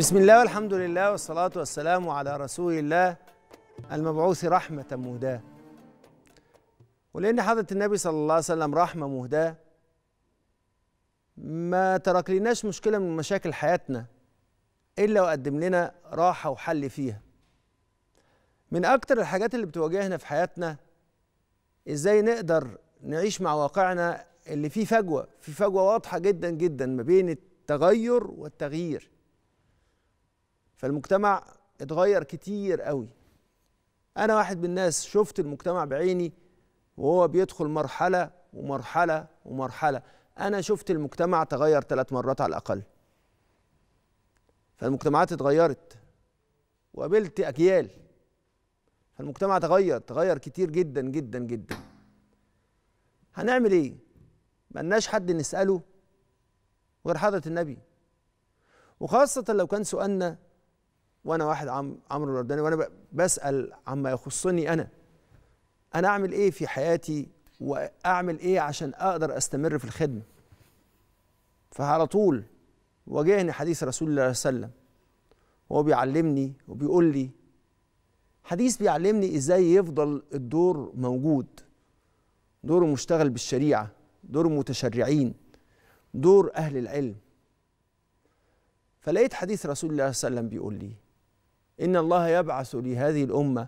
بسم الله والحمد لله والصلاة والسلام على رسول الله المبعوث رحمة مهداة ولأن حضرة النبي صلى الله عليه وسلم رحمة مهداة ما ترك لناش مشكلة من مشاكل حياتنا إلا وقدم لنا راحة وحل فيها من أكتر الحاجات اللي بتواجهنا في حياتنا إزاي نقدر نعيش مع واقعنا اللي فيه فجوة في فجوة واضحة جدا جدا ما بين التغير والتغيير فالمجتمع اتغير كتير قوي انا واحد من الناس شفت المجتمع بعيني وهو بيدخل مرحله ومرحله ومرحله انا شفت المجتمع تغير ثلاث مرات على الاقل فالمجتمعات اتغيرت وقابلت اجيال فالمجتمع تغير تغير كتير جدا جدا جدا هنعمل ايه ملناش حد نساله غير حضره النبي وخاصه لو كان سؤالنا وانا واحد عم عمرو الورداني وانا بسال عما يخصني انا انا اعمل ايه في حياتي واعمل ايه عشان اقدر استمر في الخدمه فعلى طول واجهني حديث رسول الله صلى الله عليه وسلم وهو بيعلمني وبيقول لي حديث بيعلمني ازاي يفضل الدور موجود دور مشتغل بالشريعه دور متشرعين دور اهل العلم فلقيت حديث رسول الله صلى الله عليه وسلم بيقول لي إن الله يبعث لهذه الأمة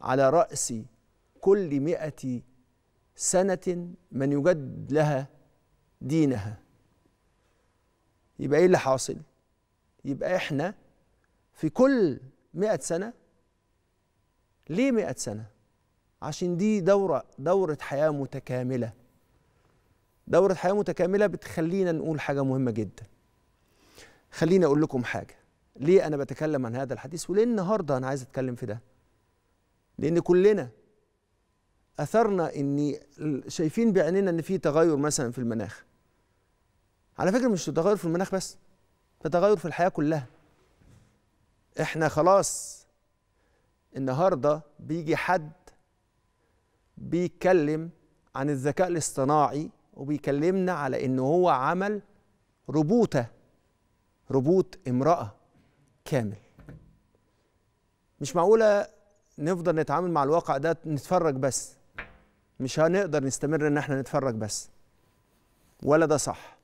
على رأس كل مئة سنة من يجد لها دينها يبقى إيه اللي حاصل؟ يبقى إحنا في كل مئة سنة ليه مئة سنة؟ عشان دي دورة دورة حياة متكاملة دورة حياة متكاملة بتخلينا نقول حاجة مهمة جدا خليني أقول لكم حاجة ليه انا بتكلم عن هذا الحديث وليه النهارده انا عايز اتكلم في ده لان كلنا اثرنا ان شايفين بعينينا ان في تغير مثلا في المناخ على فكره مش تغير في المناخ بس ده تغير في الحياه كلها احنا خلاص النهارده بيجي حد بيتكلم عن الذكاء الاصطناعي وبيكلمنا على ان هو عمل روبوته روبوت امراه كامل مش معقوله نفضل نتعامل مع الواقع ده نتفرج بس مش هنقدر نستمر ان احنا نتفرج بس ولا ده صح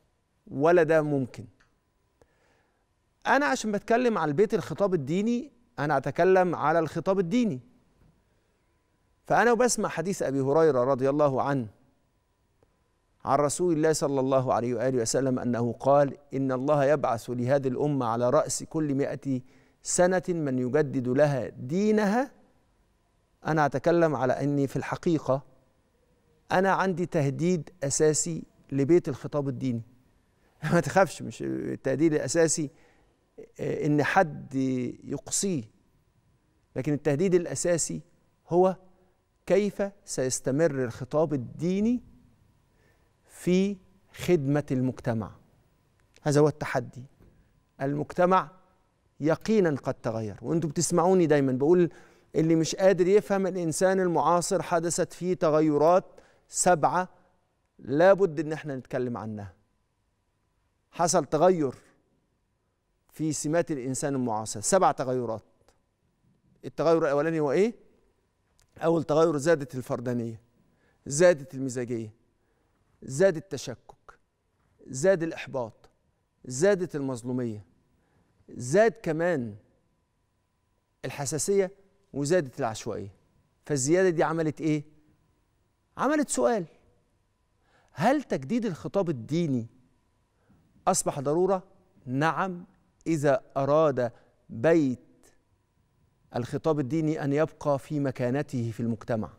ولا ده ممكن انا عشان بتكلم على البيت الخطاب الديني انا اتكلم على الخطاب الديني فانا وبسمع حديث ابي هريره رضي الله عنه عن رسول الله صلى الله عليه وآله وسلم أنه قال إن الله يبعث لهذه الأمة على رأس كل مئة سنة من يجدد لها دينها أنا أتكلم على أني في الحقيقة أنا عندي تهديد أساسي لبيت الخطاب الديني ما تخافش مش التهديد الأساسي آه، إن حد يقصيه لكن التهديد الأساسي هو كيف سيستمر الخطاب الديني في خدمه المجتمع هذا هو التحدي المجتمع يقينا قد تغير وانتم بتسمعوني دايما بقول اللي مش قادر يفهم الانسان المعاصر حدثت فيه تغيرات سبعه لابد ان احنا نتكلم عنها حصل تغير في سمات الانسان المعاصر سبع تغيرات التغير الاولاني هو ايه اول تغير زادت الفردانيه زادت المزاجيه زاد التشكك زاد الإحباط زادت المظلومية زاد كمان الحساسية وزادت العشوائية فالزيادة دي عملت إيه؟ عملت سؤال هل تجديد الخطاب الديني أصبح ضرورة؟ نعم إذا أراد بيت الخطاب الديني أن يبقى في مكانته في المجتمع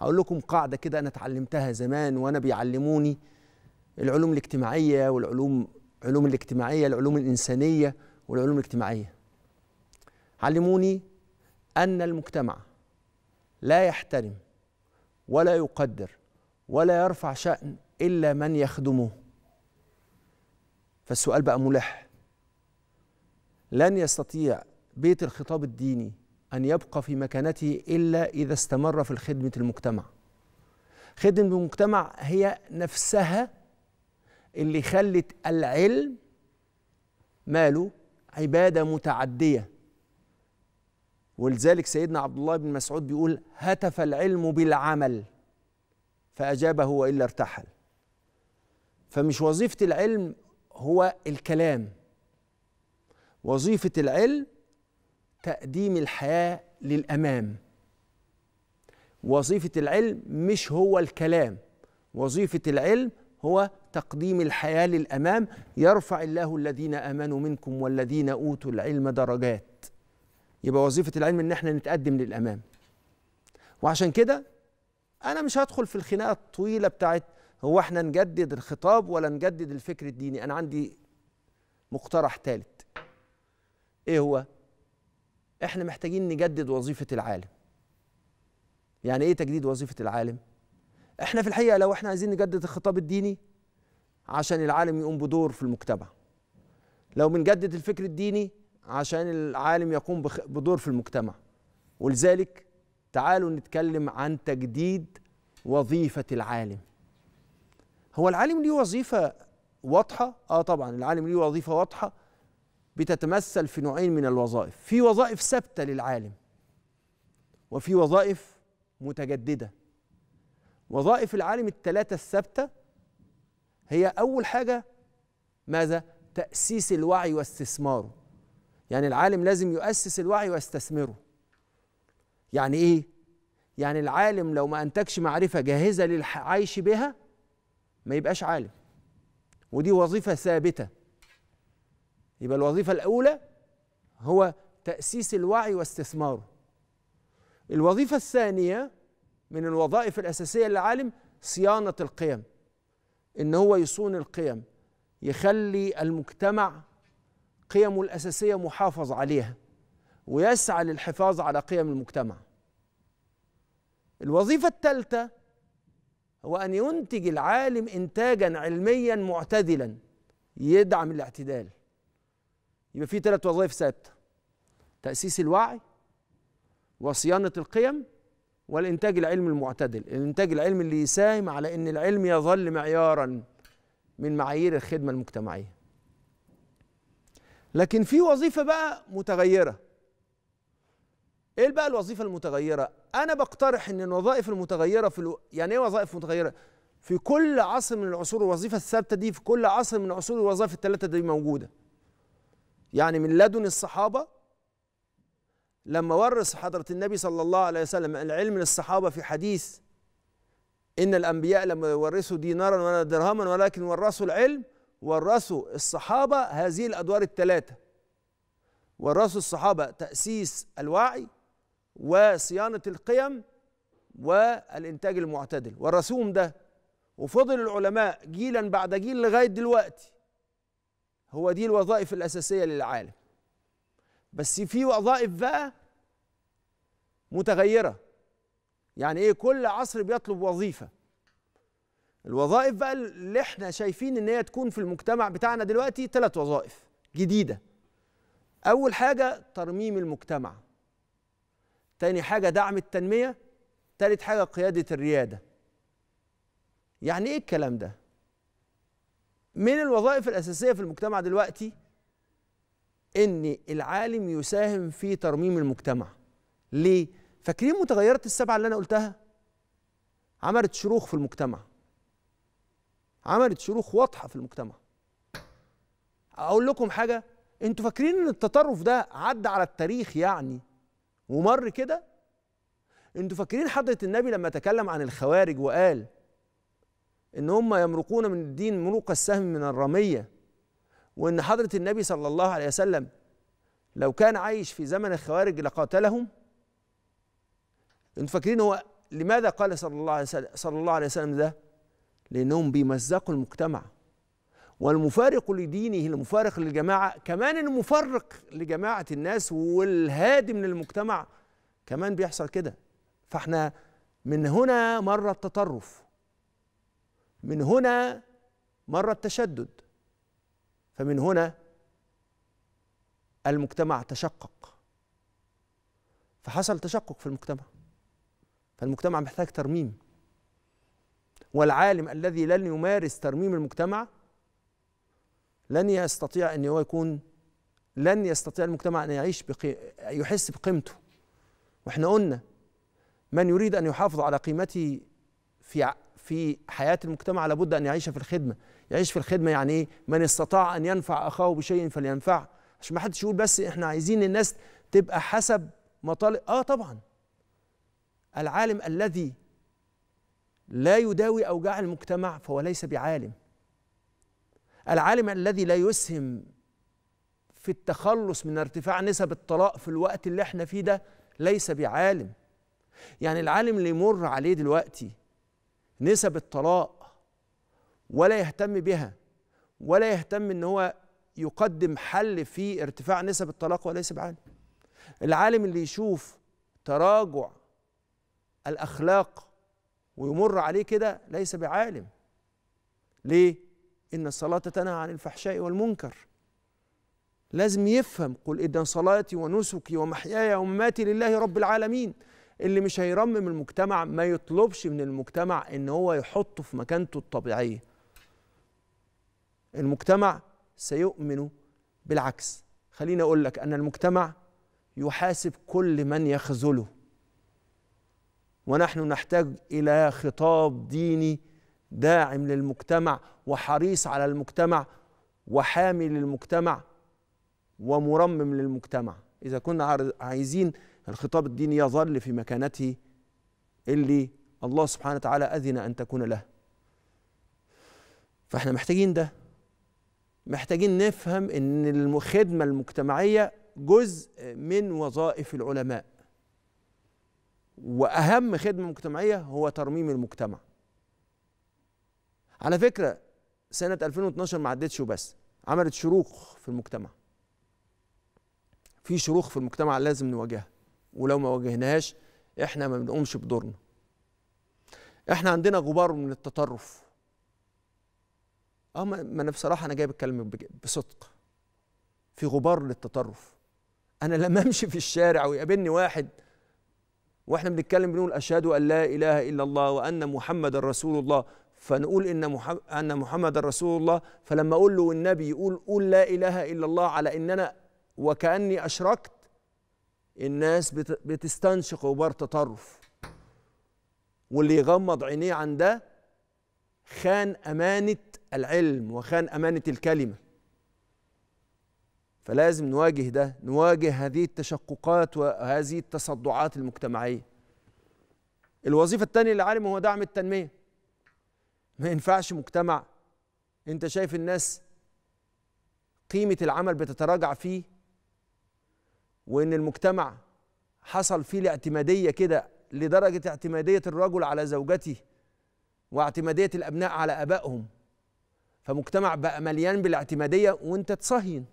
هقول لكم قاعده كده انا اتعلمتها زمان وانا بيعلموني العلوم الاجتماعيه والعلوم العلوم الاجتماعيه العلوم الانسانيه والعلوم الاجتماعيه علموني ان المجتمع لا يحترم ولا يقدر ولا يرفع شأن إلا من يخدمه فالسؤال بقى ملح لن يستطيع بيت الخطاب الديني أن يبقى في مكانته إلا إذا استمر في خدمة المجتمع خدمة المجتمع هي نفسها اللي خلت العلم ماله عبادة متعدية ولذلك سيدنا عبد الله بن مسعود بيقول هتف العلم بالعمل فأجابه وإلا ارتحل فمش وظيفة العلم هو الكلام وظيفة العلم تقديم الحياه للامام وظيفه العلم مش هو الكلام وظيفه العلم هو تقديم الحياه للامام يرفع الله الذين امنوا منكم والذين اوتوا العلم درجات يبقى وظيفه العلم ان احنا نتقدم للامام وعشان كده انا مش هدخل في الخناقه الطويله بتاعت هو احنا نجدد الخطاب ولا نجدد الفكر الديني انا عندي مقترح ثالث ايه هو احنا محتاجين نجدد وظيفه العالم يعني ايه تجديد وظيفه العالم احنا في الحقيقه لو احنا عايزين نجدد الخطاب الديني عشان العالم يقوم بدور في المجتمع لو بنجدد الفكر الديني عشان العالم يقوم بدور في المجتمع ولذلك تعالوا نتكلم عن تجديد وظيفة العالم هو العالم ليه وظيفة واضحة؟ آه طبعا العالم ليه وظيفة واضحة بتتمثل في نوعين من الوظائف في وظائف ثابته للعالم وفي وظائف متجدده وظائف العالم الثلاثه الثابته هي اول حاجه ماذا تاسيس الوعي واستثماره يعني العالم لازم يؤسس الوعي ويستثمره يعني ايه يعني العالم لو ما انتجش معرفه جاهزه للعيش بها ما يبقاش عالم ودي وظيفه ثابته يبقى الوظيفة الأولى هو تأسيس الوعي واستثماره الوظيفة الثانية من الوظائف الأساسية للعالم صيانة القيم إن هو يصون القيم يخلي المجتمع قيمه الأساسية محافظ عليها ويسعى للحفاظ على قيم المجتمع الوظيفة الثالثة هو أن ينتج العالم إنتاجا علميا معتدلا يدعم الاعتدال يبقى في ثلاث وظائف ثابته تاسيس الوعي وصيانه القيم والانتاج العلمي المعتدل الانتاج العلمي اللي يساهم على ان العلم يظل معيارا من معايير الخدمه المجتمعيه لكن في وظيفه بقى متغيره ايه بقى الوظيفه المتغيره انا بقترح ان الوظائف المتغيره في الو... يعني ايه وظائف متغيره في كل عصر من العصور الوظيفه الثابته دي في كل عصر من عصور الوظائف الثلاثه دي موجوده يعني من لدن الصحابة لما ورث حضرة النبي صلى الله عليه وسلم العلم للصحابة في حديث إن الأنبياء لم يورثوا دينارا ولا درهما ولكن ورثوا العلم ورثوا الصحابة هذه الأدوار الثلاثة ورثوا الصحابة تأسيس الوعي وصيانة القيم والإنتاج المعتدل ورثوهم ده وفضل العلماء جيلا بعد جيل لغاية دلوقتي هو دي الوظائف الأساسية للعالم بس في وظائف بقى متغيرة يعني ايه كل عصر بيطلب وظيفة الوظائف بقى اللي احنا شايفين ان هي تكون في المجتمع بتاعنا دلوقتي ثلاث وظائف جديدة أول حاجة ترميم المجتمع تاني حاجة دعم التنمية تالت حاجة قيادة الريادة يعني ايه الكلام ده من الوظائف الأساسية في المجتمع دلوقتي إن العالم يساهم في ترميم المجتمع ليه؟ فاكرين متغيرات السبعة اللي أنا قلتها؟ عملت شروخ في المجتمع عملت شروخ واضحة في المجتمع أقول لكم حاجة أنتوا فاكرين إن التطرف ده عدى على التاريخ يعني ومر كده؟ أنتوا فاكرين حضرة النبي لما تكلم عن الخوارج وقال ان هم يمرقون من الدين مروق السهم من الرميه وان حضره النبي صلى الله عليه وسلم لو كان عايش في زمن الخوارج لقاتلهم انتوا فاكرين هو لماذا قال صلى الله عليه وسلم صلى الله عليه وسلم ده لانهم بيمزقوا المجتمع والمفارق لدينه المفارق للجماعه كمان المفرق لجماعه الناس والهادم للمجتمع كمان بيحصل كده فاحنا من هنا مر التطرف من هنا مر التشدد فمن هنا المجتمع تشقق فحصل تشقق في المجتمع فالمجتمع محتاج ترميم والعالم الذي لن يمارس ترميم المجتمع لن يستطيع ان هو يكون لن يستطيع المجتمع ان يعيش بقي يحس بقيمته واحنا قلنا من يريد ان يحافظ على قيمته في في حياة المجتمع لابد أن يعيش في الخدمة يعيش في الخدمة يعني إيه؟ من استطاع أن ينفع أخاه بشيء فلينفعه عشان ما حدش يقول بس إحنا عايزين الناس تبقى حسب مطالب آه طبعا العالم الذي لا يداوي أوجاع المجتمع فهو ليس بعالم العالم الذي لا يسهم في التخلص من ارتفاع نسب الطلاق في الوقت اللي احنا فيه ده ليس بعالم يعني العالم اللي يمر عليه دلوقتي نسب الطلاق ولا يهتم بها ولا يهتم ان هو يقدم حل في ارتفاع نسب الطلاق وليس بعالم العالم اللي يشوف تراجع الاخلاق ويمر عليه كده ليس بعالم ليه ان الصلاه تنهى عن الفحشاء والمنكر لازم يفهم قل ان صلاتي ونسكي ومحياي ومماتي لله رب العالمين اللي مش هيرمم المجتمع ما يطلبش من المجتمع ان هو يحطه في مكانته الطبيعيه المجتمع سيؤمن بالعكس خليني اقول لك ان المجتمع يحاسب كل من يخذله ونحن نحتاج الى خطاب ديني داعم للمجتمع وحريص على المجتمع وحامي للمجتمع ومرمم للمجتمع اذا كنا عايزين الخطاب الديني يظل في مكانته اللي الله سبحانه وتعالى أذن أن تكون له فاحنا محتاجين ده محتاجين نفهم ان الخدمة المجتمعية جزء من وظائف العلماء وأهم خدمة مجتمعية هو ترميم المجتمع على فكرة سنة 2012 ما عدتش وبس عملت شروخ في المجتمع في شروخ في المجتمع لازم نواجهها ولو ما واجهناهاش احنا ما بنقومش بدورنا احنا عندنا غبار من التطرف اه ما انا بصراحه انا جايب الكلام بصدق في غبار للتطرف انا لما امشي في الشارع ويقابلني واحد واحنا بنتكلم بنقول اشهد ان لا اله الا الله وان محمد رسول الله فنقول ان محمد ان محمد رسول الله فلما اقول له والنبي يقول قول لا اله الا الله على ان انا وكاني اشركت الناس بتستنشق غبار تطرف واللي يغمض عينيه عن ده خان امانه العلم وخان امانه الكلمه فلازم نواجه ده نواجه هذه التشققات وهذه التصدعات المجتمعيه الوظيفه الثانيه للعالم هو دعم التنميه ما ينفعش مجتمع انت شايف الناس قيمه العمل بتتراجع فيه وان المجتمع حصل فيه الاعتماديه كده لدرجه اعتماديه الرجل على زوجته واعتماديه الابناء على ابائهم فمجتمع بقى مليان بالاعتماديه وانت تصهين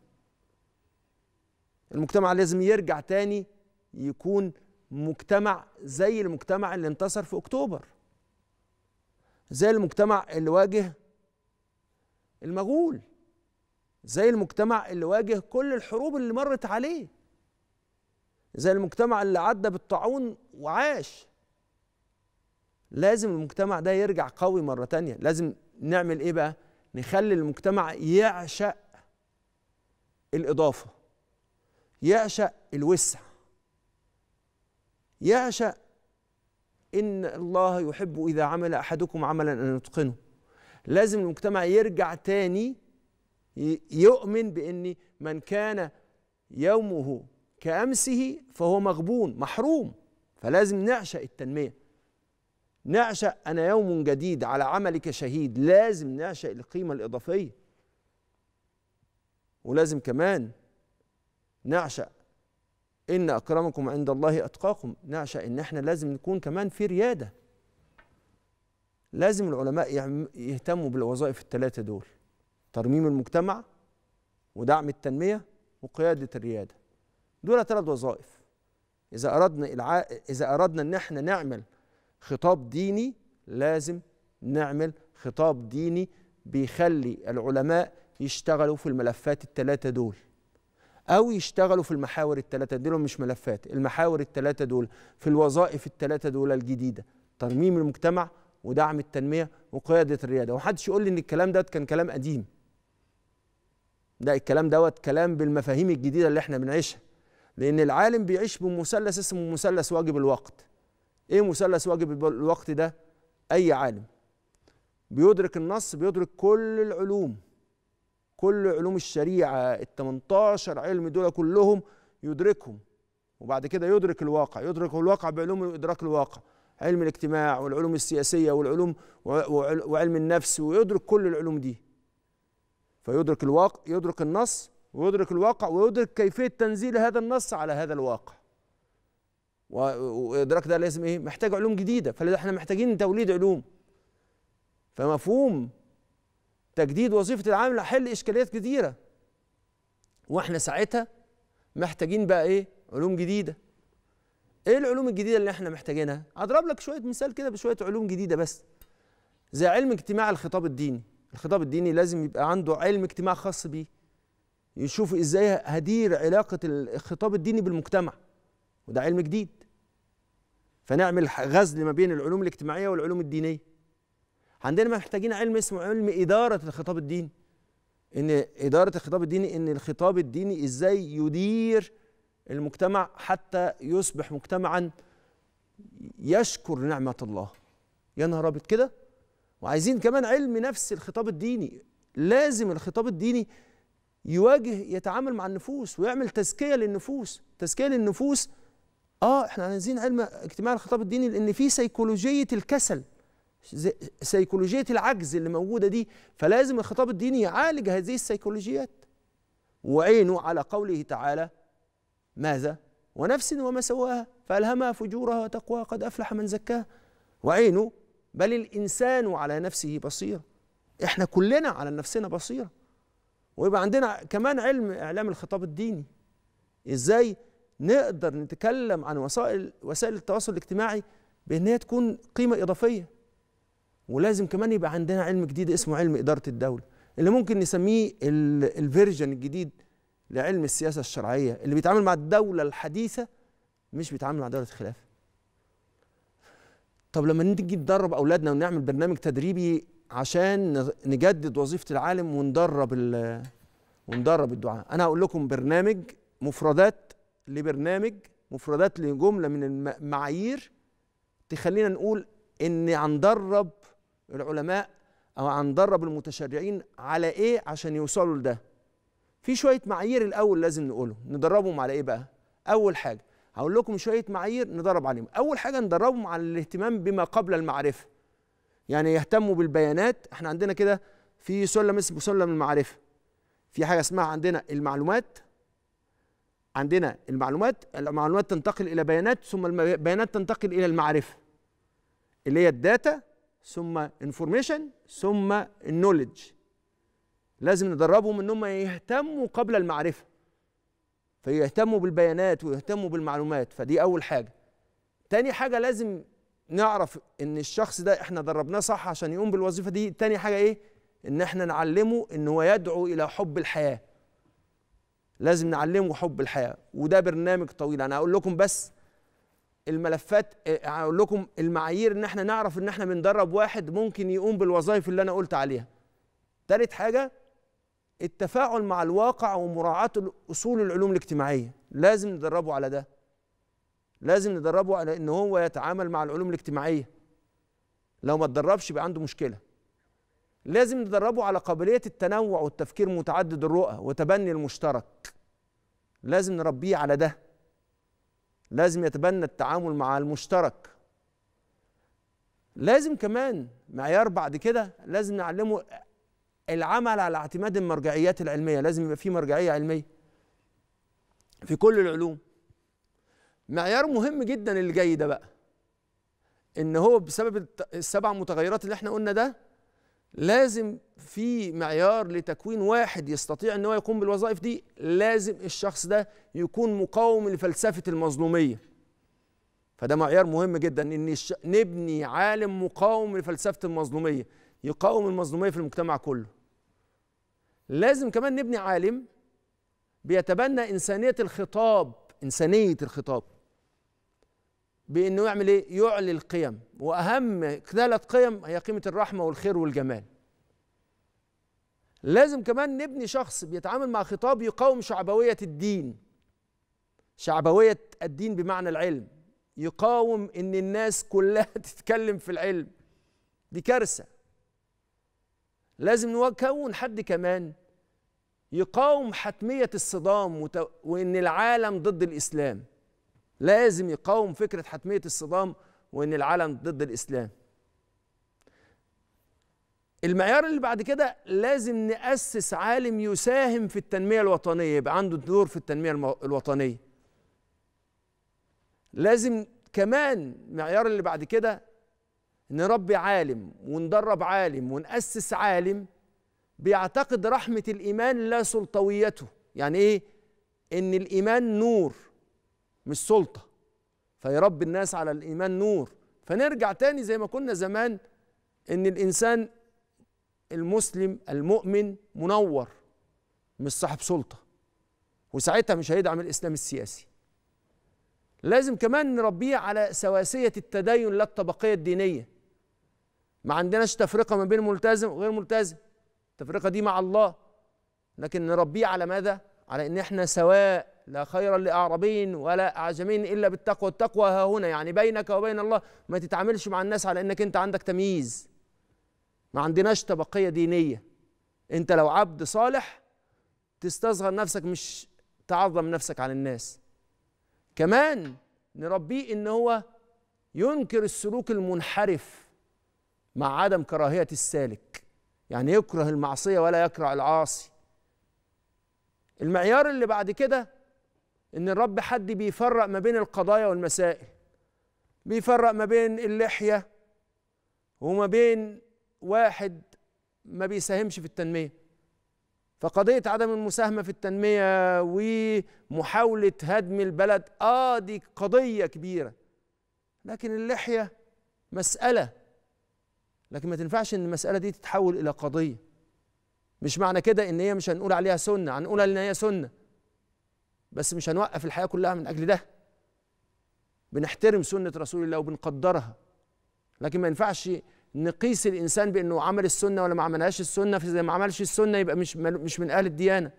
المجتمع لازم يرجع تاني يكون مجتمع زي المجتمع اللي انتصر في اكتوبر زي المجتمع اللي واجه المغول زي المجتمع اللي واجه كل الحروب اللي مرت عليه زي المجتمع اللي عدى بالطاعون وعاش لازم المجتمع ده يرجع قوي مرة تانية لازم نعمل ايه بقى نخلي المجتمع يعشق الإضافة يعشق الوسع يعشق إن الله يحب إذا عمل أحدكم عملا أن يتقنه لازم المجتمع يرجع تاني يؤمن بأن من كان يومه كأمسه فهو مغبون محروم فلازم نعشق التنمية نعشق أنا يوم جديد على عملك شهيد لازم نعشق القيمة الإضافية ولازم كمان نعشق إن أكرمكم عند الله أتقاكم نعشق إن إحنا لازم نكون كمان في ريادة لازم العلماء يهتموا بالوظائف الثلاثة دول ترميم المجتمع ودعم التنمية وقيادة الريادة دول ثلاث وظائف إذا أردنا الع... إذا أردنا إن احنا نعمل خطاب ديني لازم نعمل خطاب ديني بيخلي العلماء يشتغلوا في الملفات الثلاثة دول أو يشتغلوا في المحاور الثلاثة دول مش ملفات المحاور الثلاثة دول في الوظائف الثلاثة دول الجديدة ترميم المجتمع ودعم التنمية وقيادة الريادة ومحدش يقول لي إن الكلام دوت كان كلام قديم ده الكلام دوت كلام بالمفاهيم الجديدة اللي احنا بنعيشها لأن العالم بيعيش بمثلث اسمه مثلث واجب الوقت إيه مثلث واجب الوقت ده؟ أي عالم بيدرك النص بيدرك كل العلوم كل علوم الشريعة ال 18 علم دول كلهم يدركهم وبعد كده يدرك الواقع يدرك الواقع بعلوم إدراك الواقع علم الاجتماع والعلوم السياسية والعلوم وعلم النفس ويدرك كل العلوم دي فيدرك الواقع يدرك النص ويدرك الواقع ويدرك كيفية تنزيل هذا النص على هذا الواقع وإدراك ده لازم إيه؟ محتاج علوم جديدة فلذا إحنا محتاجين توليد علوم فمفهوم تجديد وظيفة العامل حل إشكاليات كثيرة وإحنا ساعتها محتاجين بقى إيه؟ علوم جديدة إيه العلوم الجديدة اللي إحنا محتاجينها؟ أضرب لك شوية مثال كده بشوية علوم جديدة بس زي علم اجتماع الخطاب الديني الخطاب الديني لازم يبقى عنده علم اجتماع خاص بيه يشوف ازاي هدير علاقه الخطاب الديني بالمجتمع وده علم جديد فنعمل غزل ما بين العلوم الاجتماعيه والعلوم الدينيه عندنا محتاجين علم اسمه علم اداره الخطاب الديني ان اداره الخطاب الديني ان الخطاب الديني ازاي يدير المجتمع حتى يصبح مجتمعا يشكر نعمه الله يا نهار ابيض كده وعايزين كمان علم نفس الخطاب الديني لازم الخطاب الديني يواجه يتعامل مع النفوس ويعمل تزكيه للنفوس تزكيه للنفوس اه احنا عايزين علم اجتماع الخطاب الديني لان في سيكولوجيه الكسل سيكولوجيه العجز اللي موجوده دي فلازم الخطاب الديني يعالج هذه السيكولوجيات وعينه على قوله تعالى ماذا ونفس وما سواها فالهمها فجورها وتقواها قد افلح من زكاها وعينه بل الانسان على نفسه بصيره احنا كلنا على نفسنا بصيره ويبقى عندنا كمان علم اعلام الخطاب الديني ازاي نقدر نتكلم عن وسائل وسائل التواصل الاجتماعي بان هي تكون قيمه اضافيه ولازم كمان يبقى عندنا علم جديد اسمه علم اداره الدوله اللي ممكن نسميه الفيرجن الجديد لعلم السياسه الشرعيه اللي بيتعامل مع الدوله الحديثه مش بيتعامل مع دوله الخلافه طب لما نيجي ندرب اولادنا ونعمل برنامج تدريبي عشان نجدد وظيفه العالم وندرب وندرب الدعاء انا هقول لكم برنامج مفردات لبرنامج مفردات لجمله من المعايير تخلينا نقول ان هندرب العلماء او هندرب المتشرعين على ايه عشان يوصلوا لده في شويه معايير الاول لازم نقوله ندربهم على ايه بقى اول حاجه هقول لكم شويه معايير ندرب عليهم اول حاجه ندربهم على الاهتمام بما قبل المعرفه يعني يهتموا بالبيانات احنا عندنا كده في سلم اسمه سلم المعرفه في حاجه اسمها عندنا المعلومات عندنا المعلومات المعلومات تنتقل الى بيانات ثم البيانات تنتقل الى المعرفه اللي هي الداتا ثم انفورميشن ثم النولج لازم ندربهم ان هم يهتموا قبل المعرفه فيهتموا بالبيانات ويهتموا بالمعلومات فدي اول حاجه تاني حاجه لازم نعرف ان الشخص ده احنا دربناه صح عشان يقوم بالوظيفه دي تاني حاجه ايه ان احنا نعلمه ان هو يدعو الى حب الحياه لازم نعلمه حب الحياه وده برنامج طويل انا هقول لكم بس الملفات آه، هقول لكم المعايير ان احنا نعرف ان احنا بندرب واحد ممكن يقوم بالوظائف اللي انا قلت عليها تالت حاجه التفاعل مع الواقع ومراعاه اصول العلوم الاجتماعيه لازم ندربه على ده لازم ندربه على ان هو يتعامل مع العلوم الاجتماعيه لو ما تدربش يبقى عنده مشكله لازم ندربه على قابليه التنوع والتفكير متعدد الرؤى وتبني المشترك لازم نربيه على ده لازم يتبنى التعامل مع المشترك لازم كمان معيار بعد كده لازم نعلمه العمل على اعتماد المرجعيات العلميه لازم يبقى في مرجعيه علميه في كل العلوم معيار مهم جدا اللي جاي ده بقى ان هو بسبب السبع متغيرات اللي احنا قلنا ده لازم في معيار لتكوين واحد يستطيع ان هو يقوم بالوظائف دي لازم الشخص ده يكون مقاوم لفلسفه المظلوميه فده معيار مهم جدا ان نبني عالم مقاوم لفلسفه المظلوميه يقاوم المظلوميه في المجتمع كله لازم كمان نبني عالم بيتبنى انسانيه الخطاب انسانيه الخطاب بانه يعمل ايه؟ يعلي القيم واهم ثلاث قيم هي قيمه الرحمه والخير والجمال. لازم كمان نبني شخص بيتعامل مع خطاب يقاوم شعبويه الدين. شعبويه الدين بمعنى العلم يقاوم ان الناس كلها تتكلم في العلم دي كارثه. لازم نكون حد كمان يقاوم حتميه الصدام وان العالم ضد الاسلام. لازم يقاوم فكرة حتمية الصدام وإن العالم ضد الإسلام المعيار اللي بعد كده لازم نأسس عالم يساهم في التنمية الوطنية يبقى عنده دور في التنمية الوطنية لازم كمان المعيار اللي بعد كده نربي عالم وندرب عالم ونأسس عالم بيعتقد رحمة الإيمان لا سلطويته يعني إيه؟ إن الإيمان نور مش سلطه فيربي الناس على الايمان نور فنرجع تاني زي ما كنا زمان ان الانسان المسلم المؤمن منور مش صاحب سلطه وساعتها مش هيدعم الاسلام السياسي لازم كمان نربيه على سواسيه التدين لا الطبقيه الدينيه ما عندناش تفرقه ما بين ملتزم وغير ملتزم التفرقه دي مع الله لكن نربيه على ماذا على ان احنا سواء لا خير لأعربين ولا أعجمين إلا بالتقوى التقوى ها هنا يعني بينك وبين الله ما تتعاملش مع الناس على أنك أنت عندك تمييز ما عندناش طبقية دينية أنت لو عبد صالح تستصغر نفسك مش تعظم نفسك على الناس كمان نربيه ان هو ينكر السلوك المنحرف مع عدم كراهيه السالك يعني يكره المعصيه ولا يكره العاصي المعيار اللي بعد كده ان الرب حد بيفرق ما بين القضايا والمسائل بيفرق ما بين اللحيه وما بين واحد ما بيساهمش في التنميه فقضيه عدم المساهمه في التنميه ومحاوله هدم البلد اه دي قضيه كبيره لكن اللحيه مساله لكن ما تنفعش ان المساله دي تتحول الى قضيه مش معنى كده ان هي مش هنقول عليها سنه هنقول ان هي سنه بس مش هنوقف الحياه كلها من اجل ده بنحترم سنه رسول الله وبنقدرها لكن ما ينفعش نقيس الانسان بانه عمل السنه ولا ما عملهاش السنه فاذا ما عملش السنه يبقى مش مش من اهل الديانه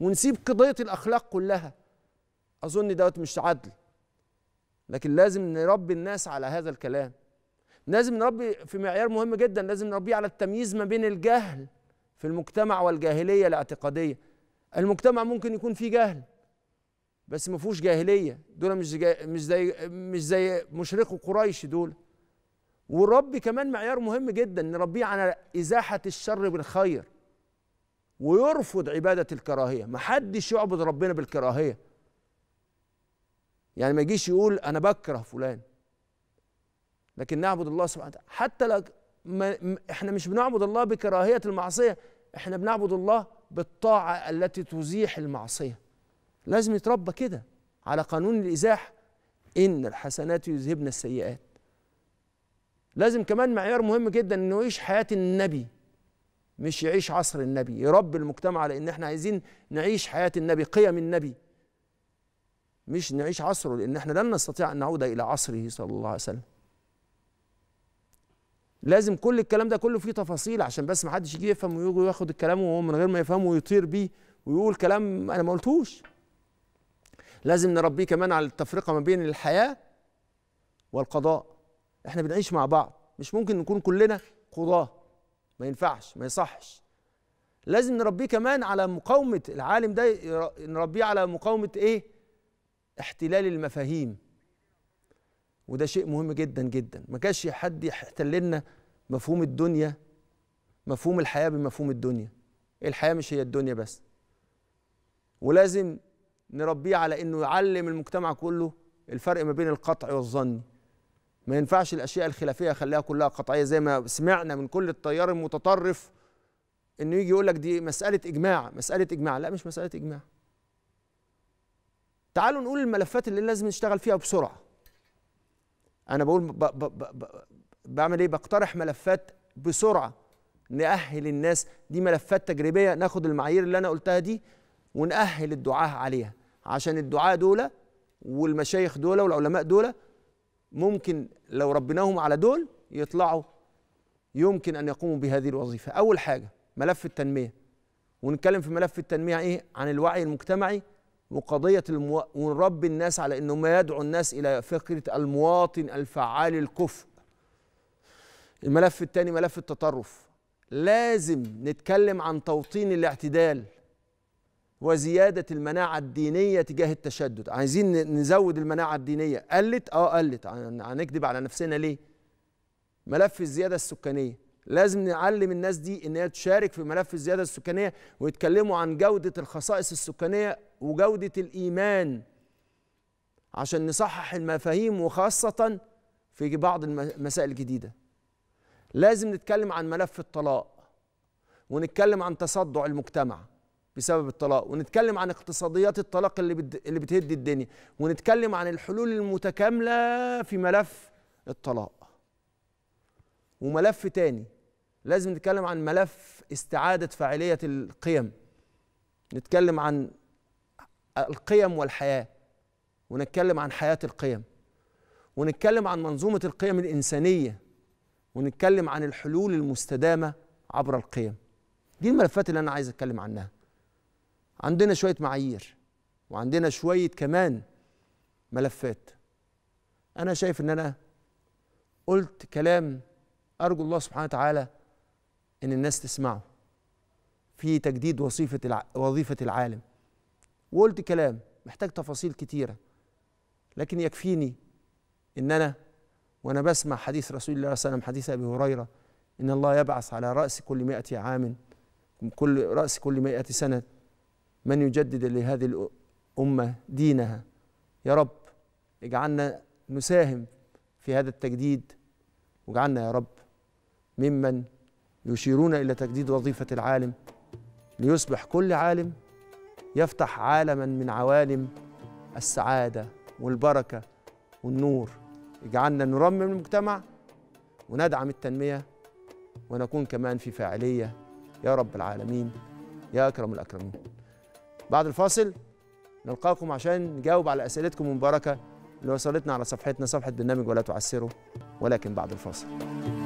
ونسيب قضيه الاخلاق كلها اظن دوت مش عدل لكن لازم نربي الناس على هذا الكلام لازم نربي في معيار مهم جدا لازم نربيه على التمييز ما بين الجهل في المجتمع والجاهليه الاعتقاديه المجتمع ممكن يكون فيه جهل بس ما فيهوش جاهليه دول مش جا مش زي مش زي مشركوا قريش دول والرب كمان معيار مهم جدا نربيه على ازاحه الشر بالخير ويرفض عباده الكراهيه ما حدش يعبد ربنا بالكراهيه يعني ما يجيش يقول انا بكره فلان لكن نعبد الله سبحانه وتعالى حتى لو ما احنا مش بنعبد الله بكراهيه المعصيه احنا بنعبد الله بالطاعه التي تزيح المعصيه لازم يتربى كده على قانون الإزاحة إن الحسنات يذهبن السيئات لازم كمان معيار مهم جدا إنه يعيش حياة النبي مش يعيش عصر النبي يربي المجتمع على إن إحنا عايزين نعيش حياة النبي قيم النبي مش نعيش عصره لأن إحنا لن نستطيع أن نعود إلى عصره صلى الله عليه وسلم لازم كل الكلام ده كله فيه تفاصيل عشان بس ما حدش يجي يفهم ويجي ياخد الكلام وهو من غير ما يفهمه ويطير بيه ويقول كلام انا ما قلتوش لازم نربيه كمان على التفرقه ما بين الحياه والقضاء احنا بنعيش مع بعض مش ممكن نكون كلنا قضاه ما ينفعش ما يصحش لازم نربيه كمان على مقاومه العالم ده نربيه على مقاومه ايه احتلال المفاهيم وده شيء مهم جدا جدا ما كانش حد يحتللنا لنا مفهوم الدنيا مفهوم الحياه بمفهوم الدنيا الحياه مش هي الدنيا بس ولازم نربيه على انه يعلم المجتمع كله الفرق ما بين القطع والظن ما ينفعش الاشياء الخلافيه خليها كلها قطعيه زي ما سمعنا من كل التيار المتطرف انه يجي يقول لك دي مساله اجماع مساله اجماع لا مش مساله اجماع تعالوا نقول الملفات اللي لازم نشتغل فيها بسرعه انا بقول ب ب ب ب بعمل ايه بقترح ملفات بسرعه نأهل الناس دي ملفات تجريبيه ناخد المعايير اللي انا قلتها دي ونأهل الدعاه عليها عشان الدعاء دولة والمشايخ دولة والعلماء دولة ممكن لو ربناهم على دول يطلعوا يمكن ان يقوموا بهذه الوظيفه اول حاجه ملف التنميه ونتكلم في ملف التنميه ايه عن الوعي المجتمعي وقضيه المو... ونربي الناس على انه ما يدعو الناس الى فكره المواطن الفعال الكفء الملف الثاني ملف التطرف لازم نتكلم عن توطين الاعتدال وزيادة المناعة الدينية تجاه التشدد عايزين نزود المناعة الدينية قلت اه قلت هنكذب على نفسنا ليه ملف الزيادة السكانية لازم نعلم الناس دي ان هي تشارك في ملف الزيادة السكانية ويتكلموا عن جودة الخصائص السكانية وجودة الإيمان عشان نصحح المفاهيم وخاصة في بعض المسائل الجديدة لازم نتكلم عن ملف الطلاق ونتكلم عن تصدع المجتمع بسبب الطلاق ونتكلم عن اقتصاديات الطلاق اللي اللي بتهد الدنيا ونتكلم عن الحلول المتكامله في ملف الطلاق وملف تاني لازم نتكلم عن ملف استعاده فاعليه القيم نتكلم عن القيم والحياه ونتكلم عن حياه القيم ونتكلم عن منظومه القيم الانسانيه ونتكلم عن الحلول المستدامه عبر القيم دي الملفات اللي انا عايز اتكلم عنها عندنا شويه معايير وعندنا شويه كمان ملفات انا شايف ان انا قلت كلام ارجو الله سبحانه وتعالى ان الناس تسمعه في تجديد وظيفه الع... وظيفه العالم وقلت كلام محتاج تفاصيل كتيره لكن يكفيني ان انا وانا بسمع حديث رسول الله صلى الله عليه وسلم حديث ابي هريره ان الله يبعث على راس كل مائة عام كل راس كل مائة سنه من يجدد لهذه الأمة دينها يا رب اجعلنا نساهم في هذا التجديد واجعلنا يا رب ممن يشيرون إلى تجديد وظيفة العالم ليصبح كل عالم يفتح عالما من عوالم السعادة والبركة والنور اجعلنا نرمم المجتمع وندعم التنمية ونكون كمان في فاعلية يا رب العالمين يا أكرم الأكرمين بعد الفاصل نلقاكم عشان نجاوب على أسئلتكم المباركة اللي وصلتنا على صفحتنا صفحة برنامج ولا تعسروا ولكن بعد الفاصل